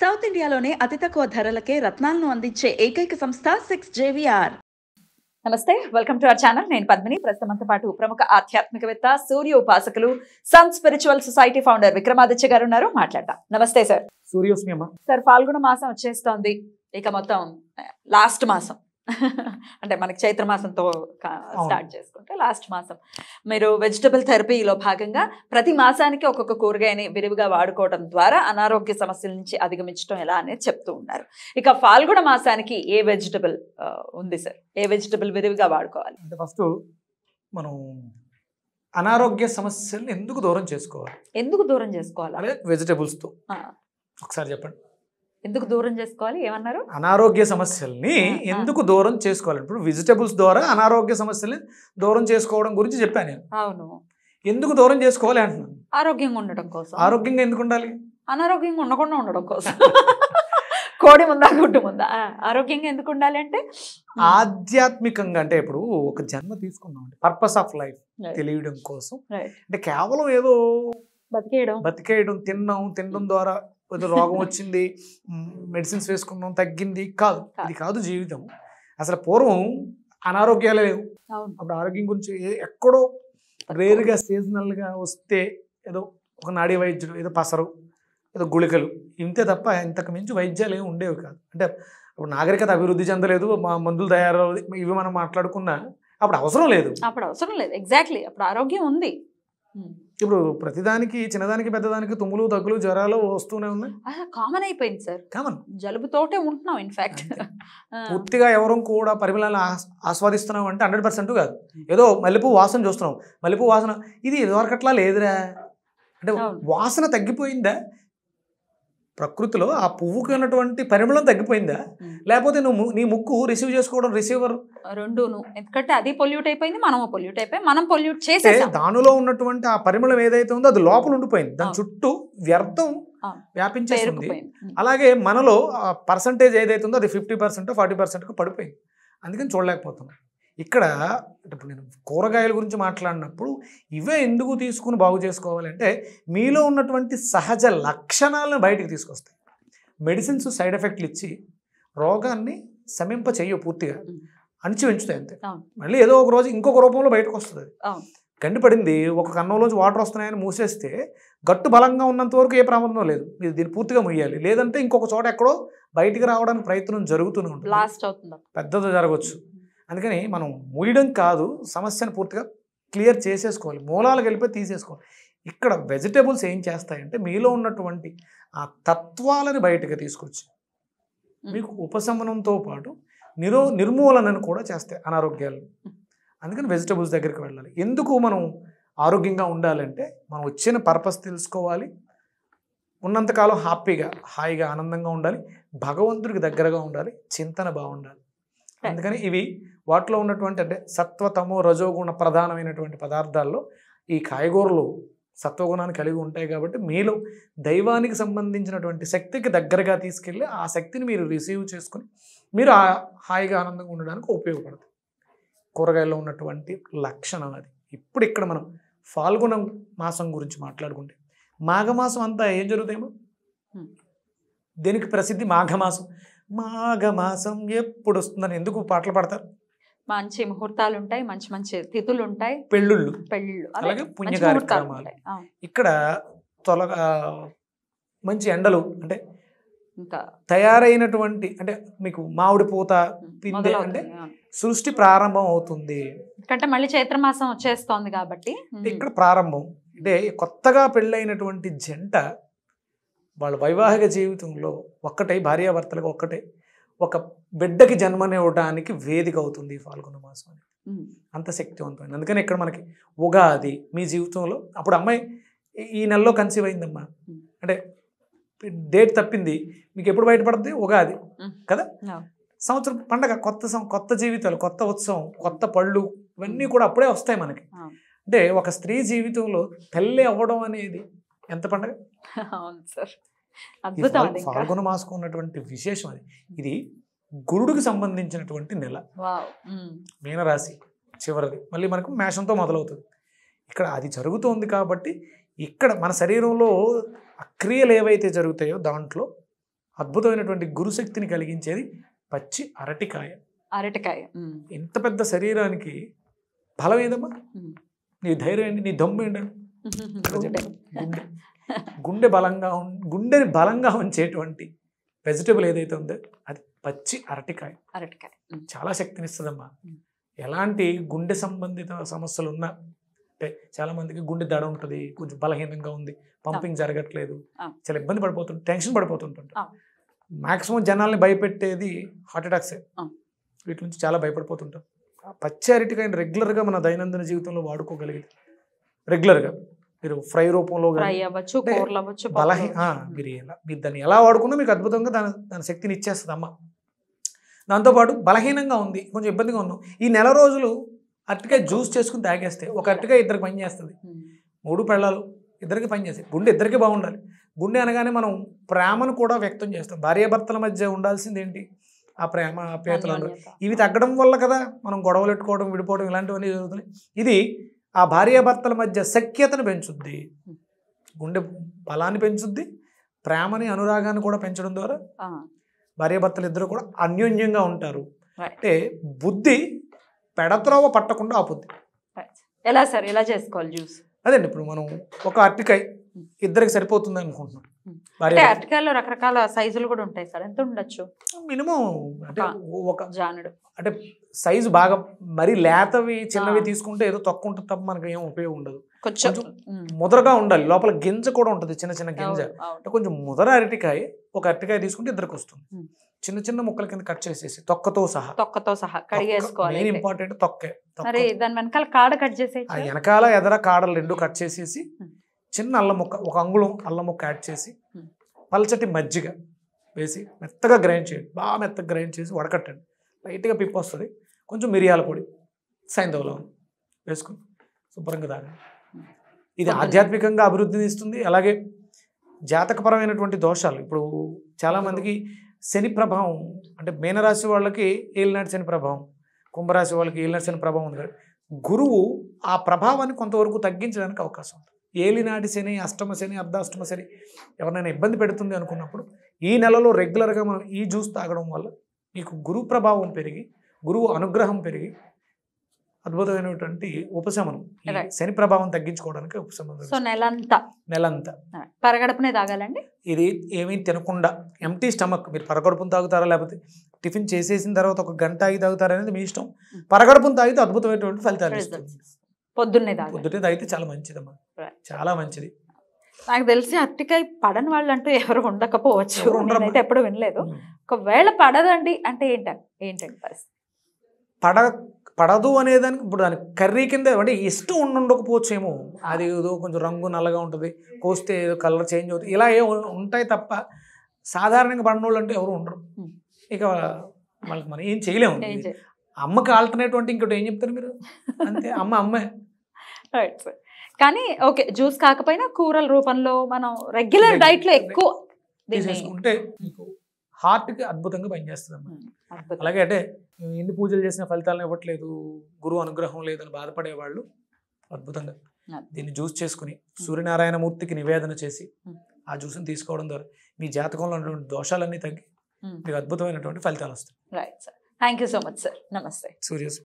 South ఇండియాలోనే అతి తక్కువ ధరలకే రత్నాలను అందించే ఏకైక సంస్థ సిక్స్ జేవిఆర్ నమస్తే వెల్కమ్ టు అవర్ ఛానల్ నేను పద్మిని ప్రస్తుతంతో పాటు ప్రముఖ ఆధ్యాత్మికవేత్త సూర్య ఉపాసకులు sun spiritual society founder Vikramaditya garu ఉన్నారు మాట్లాడతాం నమస్తే సార్ సూర్యోస్మి సార్ ఫాల్గుణ మాసం వచ్చేస్తోంది ఇక మొత్తం లాస్ట్ మాసం అంటే మనకి చైత్ర మాసంతో స్టార్ట్ చేసుకుంటే లాస్ట్ మాసం మీరు వెజిటబుల్ థెరపీలో భాగంగా ప్రతి మాసానికి ఒక్కొక్క కూరగాయని విరివిగా వాడుకోవడం ద్వారా అనారోగ్య సమస్యల నుంచి అధిగమించడం ఎలా అనేది చెప్తూ ఉన్నారు ఇక ఫాల్గుణ మాసానికి ఏ వెజిటబుల్ ఉంది సార్ ఏ వెజిటబుల్ విరివిగా వాడుకోవాలి అంటే ఫస్ట్ మనం అనారోగ్య సమస్యలను ఎందుకు దూరం చేసుకోవాలి ఎందుకు దూరం చేసుకోవాలి వెజిటబుల్స్తో ఒకసారి చెప్పండి ఎందుకు దూరం చేసుకోవాలి ఏమన్నారు అనారోగ్య సమస్యల్ని ఎందుకు దూరం చేసుకోవాలి ఇప్పుడు వెజిటబుల్స్ ద్వారా అనారోగ్య సమస్యల్ని దూరం చేసుకోవడం గురించి చెప్పాను నేను అవును ఎందుకు దూరం చేసుకోవాలి అంటున్నాను ఆరోగ్యంగా ఉండడం కోసం ఆరోగ్యంగా ఎందుకు ఉండాలి అనారోగ్యంగా ఉండకుండా ఉండడం కోసం కోడి ముందా గుడ్డు ముందా ఆరోగ్యంగా ఎందుకు ఉండాలి అంటే ఆధ్యాత్మికంగా అంటే ఇప్పుడు ఒక జన్మ తీసుకున్నాం పర్పస్ ఆఫ్ లైఫ్ తెలియడం కోసం అంటే కేవలం ఏదో బతికేయడం బతికేయడం తిన్నాం తినడం ద్వారా రోగం వచ్చింది మెడిసిన్స్ వేసుకున్నాం తగ్గింది కాదు ఇది కాదు జీవితం అసలు పూర్వం అనారోగ్యాలే లేవు అప్పుడు ఆరోగ్యం గురించి ఎక్కడో రేర్గా సీజనల్గా వస్తే ఏదో ఒక నాడీ వైద్యుడు ఏదో పసరు ఏదో గుళికలు ఇంతే తప్ప ఇంతకు మించి వైద్యాలు ఏమి ఉండేవి కాదు అంటే ఇప్పుడు నాగరికత అభివృద్ధి చెందలేదు మా మందులు తయారు ఇవి మనం మాట్లాడుకున్నా అప్పుడు అవసరం లేదు అప్పుడు అవసరం లేదు ఎగ్జాక్ట్లీ అప్పుడు ఆరోగ్యం ఉంది ఇప్పుడు ప్రతిదానికి చిన్నదానికి పెద్దదానికి తుమ్ములు దగ్గులు జ్వరాలు వస్తూనే ఉన్నాయి కామన్ అయిపోయింది సార్ కామన్ జలుబుతోటే ఉంటున్నాం ఇన్ఫాక్ట్ పూర్తిగా ఎవరూ కూడా పరిమళాలను ఆస్వాదిస్తున్నాం అంటే హండ్రెడ్ పర్సెంట్ కాదు ఏదో మల్లెపూ వాసన చూస్తున్నాం మల్లెపూ వాసన ఇది ఇదివరకట్లా లేదురా అంటే వాసన తగ్గిపోయిందా ప్రకృతిలో ఆ పువ్వుకి ఉన్నటువంటి పరిమళం తగ్గిపోయిందా లేకపోతే నువ్వు నీ ముక్కు రిసీవ్ చేసుకోవడం రిసీవర్ రెండును ఎందుకంటే అది పొల్యూట్ అయిపోయింది మనం పొల్యూట్ అయిపోయి మనం పొల్యూట్ చేసే దానిలో ఉన్నటువంటి ఆ పరిమళం ఏదైతే ఉందో అది లోపల ఉండిపోయింది దాని చుట్టూ వ్యర్థం వ్యాపించేసింది అలాగే మనలో పర్సంటేజ్ ఏదైతే ఉందో అది ఫిఫ్టీ పర్సెంట్ ఫార్టీ పర్సెంట్కి పడిపోయింది అందుకని చూడలేకపోతున్నాం ఇక్కడ ఇప్పుడు నేను కూరగాయల గురించి మాట్లాడినప్పుడు ఇవే ఎందుకు తీసుకుని బాగు చేసుకోవాలంటే మీలో ఉన్నటువంటి సహజ లక్షణాలను బయటకు తీసుకొస్తాయి మెడిసిన్స్ సైడ్ ఎఫెక్ట్లు ఇచ్చి రోగాన్ని శమింప చెయ్యవు పూర్తిగా అణిచి పెంచుతాయి అంతే మళ్ళీ ఏదో ఒక రోజు ఇంకొక రూపంలో బయటకు వస్తుంది గండిపడింది ఒక కన్నంలోంచి వాటర్ వస్తున్నాయని మూసేస్తే గట్టు బలంగా ఉన్నంత వరకు ఏ ప్రమాదం లేదు మీరు దీన్ని పూర్తిగా ముయ్యాలి లేదంటే ఇంకొక చోట ఎక్కడో బయటికి రావడానికి ప్రయత్నం జరుగుతూనే ఉంటుంది పెద్దది జరగవచ్చు అందుకని మనం మూయడం కాదు సమస్యను పూర్తిగా క్లియర్ చేసేసుకోవాలి మూలాలకు వెళ్ళిపోయి తీసేసుకోవాలి ఇక్కడ వెజిటేబుల్స్ ఏం చేస్తాయంటే మీలో ఉన్నటువంటి ఆ తత్వాలను బయటకు తీసుకొచ్చి మీకు ఉపశమనంతో పాటు నిరో నిర్మూలనను కూడా చేస్తాయి అనారోగ్యాలను అందుకని వెజిటబుల్స్ దగ్గరికి వెళ్ళాలి ఎందుకు మనం ఆరోగ్యంగా ఉండాలంటే మనం వచ్చిన పర్పస్ తెలుసుకోవాలి ఉన్నంతకాలం హ్యాపీగా హాయిగా ఆనందంగా ఉండాలి భగవంతుడికి దగ్గరగా ఉండాలి చింతన బాగుండాలి అందుకని ఇవి వాటిలో ఉన్నటువంటి అంటే సత్వతమో రజోగుణ ప్రధానమైనటువంటి పదార్థాల్లో ఈ కాయగూరలు సత్వగుణాన్ని కలిగి ఉంటాయి కాబట్టి మీలో దైవానికి సంబంధించినటువంటి శక్తికి దగ్గరగా తీసుకెళ్ళి ఆ శక్తిని మీరు రిసీవ్ చేసుకుని మీరు హాయిగా ఆనందంగా ఉండడానికి ఉపయోగపడుతుంది కూరగాయల్లో ఉన్నటువంటి లక్షణం అది ఇప్పుడు ఇక్కడ మనం ఫాల్గుణ మాసం గురించి మాట్లాడుకుంటే మాఘమాసం అంతా ఏం జరుగుతాయేమో hmm. దేనికి ప్రసిద్ధి మాఘమాసం మాఘమాసం ఎప్పుడు వస్తుందని ఎందుకు పాటలు పాడతారు మంచి ముహూర్తాలు ఉంటాయి మంచి మంచి తిథులు ఉంటాయి పెళ్ళుళ్ళు పెళ్ళు అలాగే పుణ్య కార్యక్రమాలు ఇక్కడ తొలగ మంచి ఎండలు అంటే తయారైనటువంటి అంటే మీకు మామిడి పూత పిందె అంటే సృష్టి ప్రారంభం అవుతుంది ఎందుకంటే మళ్ళీ చైత్రమాసం వచ్చేస్తోంది కాబట్టి ఇక్కడ ప్రారంభం అంటే కొత్తగా పెళ్ళైనటువంటి జంట వాళ్ళ వైవాహిక జీవితంలో ఒక్కటే భార్యాభర్తలకు ఒక్కటే ఒక బిడ్డకి జన్మనివ్వడానికి వేదిక అవుతుంది ఫాల్గుణ మాసం అనేది అంత శక్తివంతమైంది అందుకని ఇక్కడ మనకి ఉగాది మీ జీవితంలో అప్పుడు అమ్మాయి ఈ నెలలో కన్సీవ్ అయిందమ్మా అంటే డేట్ తప్పింది మీకు ఎప్పుడు బయటపడుతుంది ఉగాది కదా సంవత్సరం పండగ కొత్త కొత్త జీవితాలు కొత్త ఉత్సవం కొత్త పళ్ళు ఇవన్నీ కూడా అప్పుడే వస్తాయి మనకి అంటే ఒక స్త్రీ జీవితంలో తల్లి అవ్వడం అనేది ఎంత పండగ అవును సార్ ఫాల్గొన ఫాల్గుణ ఉన్నటువంటి విశేషం అది ఇది గురుడికి సంబంధించినటువంటి నెల మీనరాశి చివరిది మళ్ళీ మనకు మేషంతో మొదలవుతుంది ఇక్కడ అది జరుగుతోంది కాబట్టి ఇక్కడ మన శరీరంలో అక్రియలు ఏవైతే జరుగుతాయో దాంట్లో అద్భుతమైనటువంటి గురుశక్తిని కలిగించేది పచ్చి అరటికాయ అరటికాయ ఇంత పెద్ద శరీరానికి బలం ఏదమ్మా నీ ధైర్యం ఏంటి నీ దమ్ము ఏంటండి గుండె బలంగా గుండెని బలంగా ఉంచేటువంటి వెజిటబుల్ ఏదైతే ఉందో అది పచ్చి అరటికాయ అరటికాయ చాలా శక్తినిస్తుందమ్మా ఎలాంటి గుండె సంబంధిత సమస్యలు ఉన్నా అంటే చాలా మందికి గుండె దడ ఉంటుంది కొంచెం బలహీనంగా ఉంది పంపింగ్ జరగట్లేదు చాలా ఇబ్బంది పడిపోతుంది టెన్షన్ పడిపోతుంటుంటాం మాక్సిమం జనాల్ని భయపెట్టేది హార్ట్ అటాక్సే వీటి నుంచి చాలా భయపడిపోతుంటాం పచ్చి అరటికాయని రెగ్యులర్గా మన దైనందిన జీవితంలో వాడుకోగలిగేది రెగ్యులర్గా మీరు ఫ్రై రూపంలో మీరు దాన్ని ఎలా వాడుకున్నా మీకు అద్భుతంగా దాని దాని శక్తిని ఇచ్చేస్తుంది అమ్మ దాంతోపాటు బలహీనంగా ఉంది కొంచెం ఇబ్బందిగా ఉన్నాం ఈ నెల రోజులు అట్టుగా జ్యూస్ చేసుకుని తాగేస్తే ఒక అట్టుగా ఇద్దరికి పని చేస్తుంది మూడు పెళ్ళాలు ఇద్దరికి పని చేస్తాయి గుండె ఇద్దరికి బాగుండాలి గుండె అనగానే మనం ప్రేమను కూడా వ్యక్తం చేస్తాం భార్యాభర్తల మధ్య ఉండాల్సింది ఏంటి ఆ ప్రేమ పేతలు ఇవి తగ్గడం వల్ల కదా మనం గొడవలు పెట్టుకోవడం విడిపోవడం ఇలాంటివన్నీ జరుగుతున్నాయి ఇది ఆ భార్యాభర్తల మధ్య సఖ్యతను పెంచుద్ది గుండె బలాన్ని పెంచుద్ది ప్రేమని అనురాగాన్ని కూడా పెంచడం ద్వారా భార్యాభర్తలు ఇద్దరు కూడా అన్యోన్యంగా ఉంటారు అంటే బుద్ధి పెడత్రోవ పట్టకుండా ఆపుద్ది ఎలా సార్ ఎలా చేసుకోవాలి చూసి అదే ఇప్పుడు మనం ఒక అరటికాయ hmm. ఇద్దరికి సరిపోతుంది అనుకుంటున్నాం అంటే అరటికాయలో రకరకాల సైజులు కూడా ఉంటాయి సార్ ఎంత ఉండొచ్చు మినిమం అంటే ఒక జానుడు అంటే సైజు బాగా మరి లేతవి చిన్నవి తీసుకుంటే ఏదో తక్కువ ఉంటుంది తప్ప మనకి ఏం ఉపయోగం ఉండదు కొంచెం ముదరగా ఉండాలి లోపల గింజ కూడా ఉంటుంది చిన్న చిన్న గింజ అంటే కొంచెం ముదర అరటికాయ ఒక అరటికాయ తీసుకుంటే ఇద్దరికి వస్తుంది చిన్న చిన్న ముక్కల కింద కట్ చేసేసి తొక్కతో సహా తొక్కతో సహా కడిగేసుకోవాలి ఇంపార్టెంట్ తొక్కే దాని వెనకాల కాడ కట్ చేసేసి వెనకాల ఎదర కాడలు రెండు కట్ చేసేసి చిన్న అల్లం ముక్క ఒక అంగుళం అల్లం ముక్క యాడ్ చేసి పల్చటి మజ్జిగ వేసి మెత్తగా గ్రైండ్ చేయండి బాగా మెత్తగా గ్రైండ్ చేసి వడకట్టండి లైట్గా పిప్పు వస్తుంది కొంచెం మిరియాల పొడి సైంధవలో వేసుకుని శుభ్రంగా తాగండి ఇది ఆధ్యాత్మికంగా అభివృద్ధిని ఇస్తుంది అలాగే జాతకపరమైనటువంటి దోషాలు ఇప్పుడు చాలామందికి శని ప్రభావం అంటే మీనరాశి వాళ్ళకి ఏలినాటి శని ప్రభావం కుంభరాశి వాళ్ళకి ఏలినాటి శని ప్రభావం ఉంది గురువు ఆ ప్రభావాన్ని కొంతవరకు తగ్గించడానికి అవకాశం ఉంది ఏలినాటి శని అష్టమ శని అర్ధాష్టమ శని ఎవరినైనా ఇబ్బంది పెడుతుంది అనుకున్నప్పుడు ఈ నెలలో రెగ్యులర్గా మనం ఈ జ్యూస్ తాగడం వల్ల మీకు గురు ప్రభావం పెరిగి గురువు అనుగ్రహం పెరిగి అద్భుతమైనటువంటి ఉపశమనం శని ప్రభావం తగ్గించుకోవడానికి ఉపశమనం సో నెలంతా పరగడపనే తాగాలండి ఇది ఏమీ తినకుండా ఎంటీ స్టమక్ మీరు పరగడుపును తాగుతారా లేకపోతే టిఫిన్ చేసేసిన తర్వాత ఒక గంట ఆగి తాగుతారనేది మీ ఇష్టం hmm. పరగడుపును తాగితే అద్భుతమైనటువంటి ఫలితాలు ఇస్తుంది పొద్దున్నే తాగాలి పొద్దున్నే తాగితే చాలా మంచిదమ్మా చాలా మంచిది నాకు తెలిసి అట్టికాయ పడని వాళ్ళు అంటూ ఎవరు ఉండకపోవచ్చు అయితే ఎప్పుడు వినలేదు hmm. ఒకవేళ పడదండి అంటే ఏంట ఏంటండి పరిస్థితి పడ పడదు అనేదానికి ఇప్పుడు దాని కర్రీ కింద అంటే ఇష్టం ఏమో అది ఏదో కొంచెం రంగు నల్లగా ఉంటుంది కోస్తే ఏదో కలర్ చేంజ్ అవుతుంది ఇలా ఏ ఉంటాయి తప్ప సాధారణంగా వాళ్ళు అంటే ఎవరు ఉండరు hmm. ఇక వాళ్ళకి మనం ఏం చేయలేము అమ్మకి ఆల్టర్నేట్ అంటే ఇంకోటి ఏం చెప్తారు మీరు అంతే అమ్మ అమ్మే రైట్ కానీ ఓకే జ్యూస్ కాకపోయినా కూరల రూపంలో మనం రెగ్యులర్ డైట్ లో ఎక్కువ తీసేసుకుంటే కి అద్భుతంగా పనిచేస్తుంది అమ్మా hmm, అలాగే అంటే ఎన్ని పూజలు చేసిన ఫలితాలను ఇవ్వట్లేదు గురువు అనుగ్రహం లేదని బాధపడేవాళ్ళు అద్భుతంగా దీన్ని జ్యూస్ చేసుకుని సూర్యనారాయణ మూర్తికి నివేదన చేసి hmm. ఆ జ్యూస్ని తీసుకోవడం ద్వారా మీ జాతకంలో ఉన్నటువంటి దోషాలన్నీ తగ్గి hmm. మీకు అద్భుతమైనటువంటి ఫలితాలు వస్తాయి right sir thank you so much sir నమస్తే సూర్య